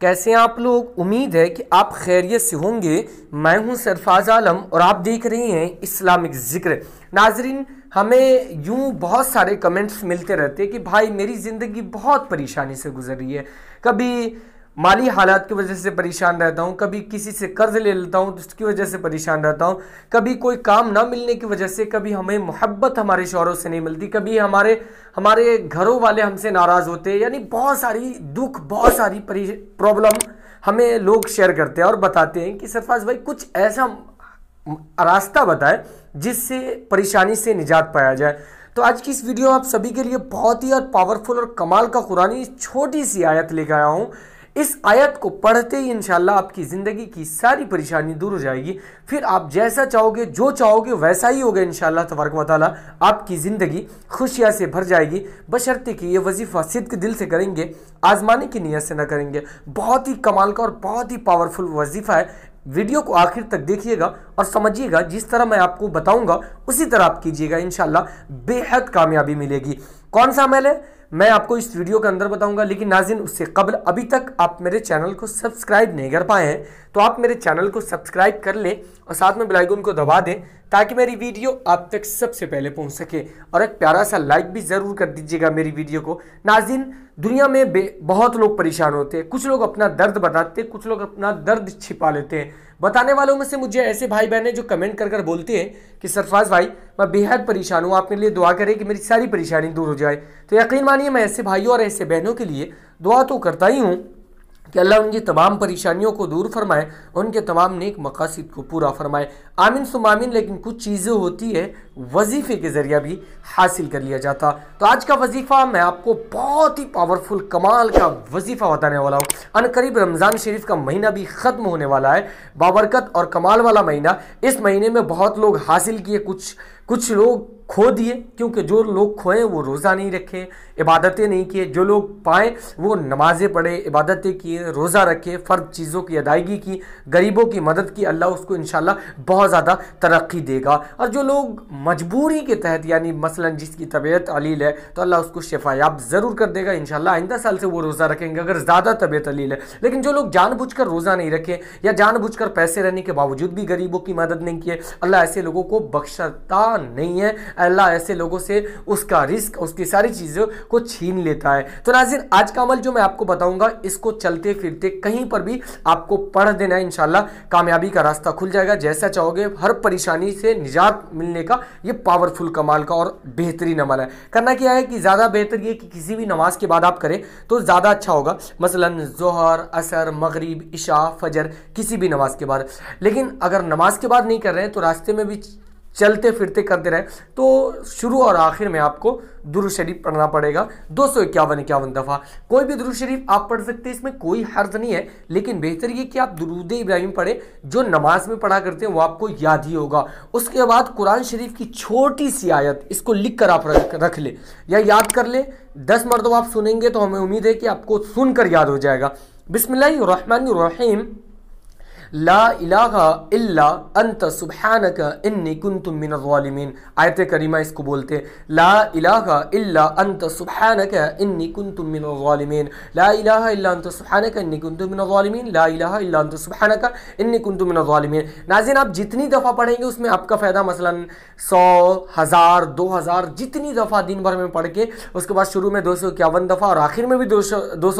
कैसे आप लोग उम्मीद है कि आप खैरियत से होंगे मैं हूं सरफाज आलम और आप देख रहे हैं इस्लामिक ज़िक्र नाजरीन हमें यूं बहुत सारे कमेंट्स मिलते रहते हैं कि भाई मेरी ज़िंदगी बहुत परेशानी से गुजर रही है कभी माली हालात की वजह से परेशान रहता हूँ कभी किसी से कर्ज ले लेता हूँ तो उसकी वजह से परेशान रहता हूँ कभी कोई काम ना मिलने की वजह से कभी हमें मोहब्बत हमारे शौरों से नहीं मिलती कभी हमारे हमारे घरों वाले हमसे नाराज़ होते हैं यानी बहुत सारी दुख बहुत सारी प्रॉब्लम हमें लोग शेयर करते हैं और बताते हैं कि सरफाज भाई कुछ ऐसा रास्ता बताए जिससे परेशानी से निजात पाया जाए तो आज की इस वीडियो आप सभी के लिए बहुत ही और पावरफुल और कमाल का कुरानी छोटी सी आयत लेकर आया हूँ इस आयत को पढ़ते ही इंशाल्लाह आपकी ज़िंदगी की सारी परेशानी दूर हो जाएगी फिर आप जैसा चाहोगे जो चाहोगे वैसा ही होगा इंशाल्लाह तबारक वाली आपकी ज़िंदगी खुशियाँ से भर जाएगी बशर्ते कि ये वजीफ़ा सिद्क दिल से करेंगे आजमाने की नीयत से ना करेंगे बहुत ही कमाल का और बहुत ही पावरफुल वजीफ़ा है वीडियो को आखिर तक देखिएगा और समझिएगा जिस तरह मैं आपको बताऊंगा उसी तरह आप कीजिएगा इन बेहद कामयाबी मिलेगी कौन सा अमल है मैं आपको इस वीडियो के अंदर बताऊंगा लेकिन नाजिन उससे कबल अभी तक आप मेरे चैनल को सब्सक्राइब नहीं कर पाए हैं तो आप मेरे चैनल को सब्सक्राइब कर लें और साथ में बेलाइकन को दबा दें ताकि मेरी वीडियो आप तक सबसे पहले पहुंच सके और एक प्यारा सा लाइक भी ज़रूर कर दीजिएगा मेरी वीडियो को नाजिन दुनिया में बहुत लोग परेशान होते हैं कुछ लोग अपना दर्द बताते हैं कुछ लोग अपना दर्द छिपा लेते हैं बताने वालों में से मुझे ऐसे भाई बहन हैं जो कमेंट कर कर बोलते हैं कि सरफराज भाई मैं बेहद परेशान हूँ आपके लिए दुआ करें कि मेरी सारी परेशानी दूर हो जाए तो यकीन मानिए मैं ऐसे भाइयों और ऐसे बहनों के लिए दुआ तो करता ही हूँ कि अल्लाह उनकी तमाम परेशानियों को दूर फरमाए उनके तमाम नेक मकासद को पूरा फरमाए आमिन सुमामिन लेकिन कुछ चीज़ें होती है वजीफ़े के ज़रिए भी हासिल कर लिया जाता तो आज का वजीफ़ा मैं आपको बहुत ही पावरफुल कमाल का वजीफ़ा बताने वाला हूँ अन करीब रमज़ान शरीफ का महीना भी ख़त्म होने वाला है बाबरकत और कमाल वाला महीना इस महीने में बहुत लोग हासिल किए कुछ कुछ लोग खो दिए क्योंकि जो लोग खोए वो रोज़ा नहीं रखे इबादतें नहीं किए जो लोग पाए वो नमाज़ें पढ़े इबादतें किए रोज़ा रखे फ़र्द चीज़ों की अदायगी की गरीबों की मदद की अल्लाह उसको इन बहुत ज़्यादा तरक्की देगा और जो लोग मजबूरी के तहत यानी मसलन जिसकी तबीयत अलील है तो अल्लाह उसको शफायाब ज़रूर कर देगा इन आइंदा साल से वो रोज़ा रखेंगे अगर ज़्यादा तबीयत अलील है लेकिन जो लोग जानबूझकर रोज़ा नहीं रखें या जानबूझकर पैसे रहने के बावजूद भी गरीबों की मदद नहीं किए अल्लाह ऐसे लोगों को बख्शता नहीं है अल्लाह ऐसे लोगों से उसका रिस्क उसकी सारी चीज़ों को छीन लेता है तो नाजिर आज का अमल जो मैं आपको बताऊँगा इसको चलते फिरते कहीं पर भी आपको पढ़ देना है इन कामयाबी का रास्ता खुल जाएगा जैसा चाहोगे हर परेशानी से निजात मिलने का ये पावरफुल कमाल का और बेहतरीन अमल है करना क्या है कि ज़्यादा बेहतर ये कि किसी भी नमाज के बाद आप करें तो ज़्यादा अच्छा होगा मसलन जहर असर मगरब इशा फजर किसी भी नमाज के बाद लेकिन अगर नमाज के बाद नहीं कर रहे हैं तो रास्ते में भी चलते फिरते करते रहे तो शुरू और आखिर में आपको दुरुज शरीफ पढ़ना पड़ेगा दो सौ इक्यावन इक्यावन दफ़ा कोई भी दुरुज शरीफ आप पढ़ सकते हैं इसमें कोई हर्ज नहीं है लेकिन बेहतर ये कि आप दुरूद इब्राहिम पढ़ें जो नमाज में पढ़ा करते हैं वो आपको याद ही होगा उसके बाद कुरान शरीफ की छोटी सी आयत इसको लिख कर आप रख, रख ले या याद कर ले दस मरतब आप सुनेंगे तो हमें उम्मीद है कि आपको सुनकर याद हो जाएगा बिसमिल्लर ला इलाहा इल्ला अंत सुबहानक इन्नी कुंतु मिन अज़्ज़ालिमीन आयत करीमा इसको बोलते ला इलाहा इल्ला अंत सुबहानक इन्नी कुंतु मिन अज़्ज़ालिमीन ला इलाहा इल्ला अंत सुबहानक इन्नी कुंतु मिन अज़्ज़ालिमीन ला इलाहा इल्ला अंत सुबहानक इन्नी कुंतु मिन अज़्ज़ालिमीन नाजिन आप जितनी दफ़ा पढ़ेंगे उसमें आपका फ़ायदा मसलन सौ हज़ार दो हज़ार जितनी दफ़ा दिन भर में पढ़ के उसके बाद शुरू में दो सौ इक्यावन दफ़ा और आखिर में भी दो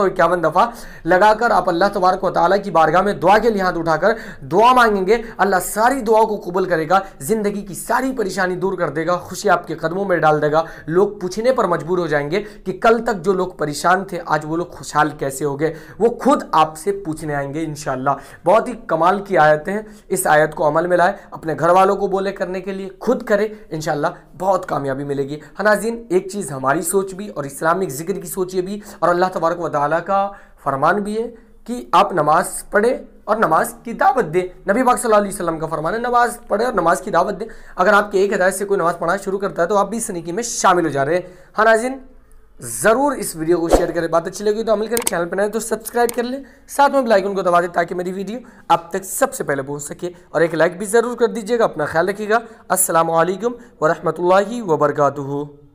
सौ इक्यावन दफ़ा लगाकर आप अल्लाह तबारक तआला की बारगाह में दुआ के लिहाज़ उठा जाकर दुआ मांगेंगे अल्लाह सारी दुआओं को कबूल करेगा ज़िंदगी की सारी परेशानी दूर कर देगा खुशी आपके कदमों में डाल देगा लोग पूछने पर मजबूर हो जाएंगे कि कल तक जो लोग परेशान थे आज वो लोग खुशहाल कैसे हो गए वो खुद आपसे पूछने आएंगे इन बहुत ही कमाल की आयत है इस आयत को अमल में लाए अपने घर वालों को बोले करने के लिए खुद करें इनशाला बहुत कामयाबी मिलेगी हनाजीन एक चीज़ हमारी सोच भी और इस्लामिक जिक्र की सोचिए भी और अल्लाह तबारक वाली का फरमान भी है कि आप नमाज़ पढ़ें और नमाज की दावत दे नबी पाक सल्लल्लाहु अलैहि वसल्लम का फरमान है नमाज पढ़े और नमाज की दावत दे अगर आपके एक हदायत से कोई नमाज़ पढ़ना शुरू करता है तो आप भी इस में शामिल हो जा रहे हैं हाँ नाजिन ज़रूर इस वीडियो को शेयर करें बात अच्छी लगी तो अमल करें चैनल पर नए तो सब्सक्राइब कर लें साथ में लाइक उनको दबा दें ताकि मेरी वीडियो आप तक सबसे पहले पहुँच सके और एक लाइक भी ज़रूर कर दीजिएगा अपना ख्याल रखिएगा असलम वरहमल वबरकू